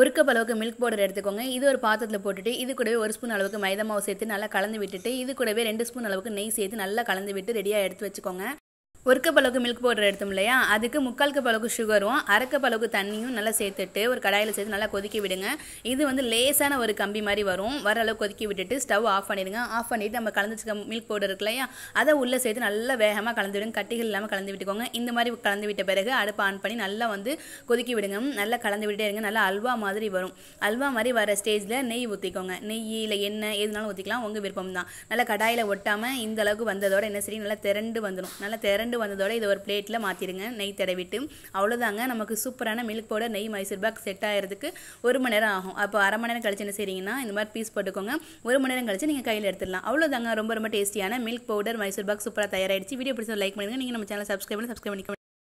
ஒரு கப் அளவுக்கு milk powder எடுத்துக்கோங்க இது ஒரு பாத்திரத்தில் போட்டுட்டு இது கூடவே ஒரு ஸ்பூன் அளவுக்கு மைதா மாவு சேர்த்து நல்லா கலந்து விட்டுட்டு இது கூடவே ரெண்டு ஸ்பூன் அளவுக்கு நெய் சேர்த்து நல்லா கலந்து விட்டு ரெடியாக எடுத்து வச்சுக்கோங்க ஒரு கப் அளவுக்கு மில்க் பவுடர் எடுத்தோம் இல்லையா அதுக்கு முக்கால் கப் அளவுக்கு சுகரும் அரை கப் அளவுக்கு தண்ணியும் நல்லா சேர்த்துட்டு ஒரு கடாயில் சேர்த்து நல்லா கொதிக்க விடுங்க இது வந்து லேசான ஒரு கம்பி மாதிரி வரும் வர அளவு கொதிக்க விட்டுட்டு ஸ்டவ் ஆஃப் பண்ணிடுங்க ஆஃப் பண்ணிவிட்டு நம்ம கலந்து மில்க் பவுடர் இருக்கு இல்லையா அதை உள்ளே சேர்த்து நல்லா வேகமாக கலந்து விடுங்க கட்டிகள் இல்லாமல் கலந்து விட்டுக்கோங்க இந்த மாதிரி கலந்து விட்ட பிறகு அடுப்பு ஆன் பண்ணி நல்லா வந்து கொதிக்க விடுங்க நல்லா கலந்து விட்டே இருங்க நல்லா அல்வா மாதிரி வரும் அல்வா மாதிரி வர ஸ்டேஜில் நெய் ஊற்றிக்கோங்க நெய் இல்லை எண்ணெய் எதுனாலும் ஊற்றிக்கலாம் உங்கள் விருப்பம் தான் நல்லா கடாயில் ஒட்டாமல் இந்த அளவுக்கு வந்ததோட என்ன சரி நல்லா திரண்டு வந்துடும் நல்லா திரண்டு கொண்டு வந்ததோட இதை ஒரு பிளேட்டில் மாற்றிடுங்க நெய் தடவிட்டு அவ்வளோதாங்க நமக்கு சூப்பரான மில்க் பவுடர் நெய் மைசூர் பாக் செட் ஆகிறதுக்கு ஒரு மணி நேரம் ஆகும் அப்போ அரை மணி நேரம் கழிச்சு என்ன செய்றீங்கன்னா இந்த மாதிரி பீஸ் போட்டுக்கோங்க ஒரு மணி நேரம் கழிச்சு நீங்கள் கையில் எடுத்துடலாம் அவ்வளோதாங்க ரொம்ப ரொம்ப டேஸ்டியான மில்க் பவுடர் மைசூர் பாக் சூப்பராக தயாராகிடுச்சு வீடியோ பிடிச்சி லைக் பண்ணுங்கள் நீங்கள் நம்ம சேனல் சப்ஸ்கிரைப் பண்ணி சப்ஸ்கிரைப் பண்ணிக்கோங்க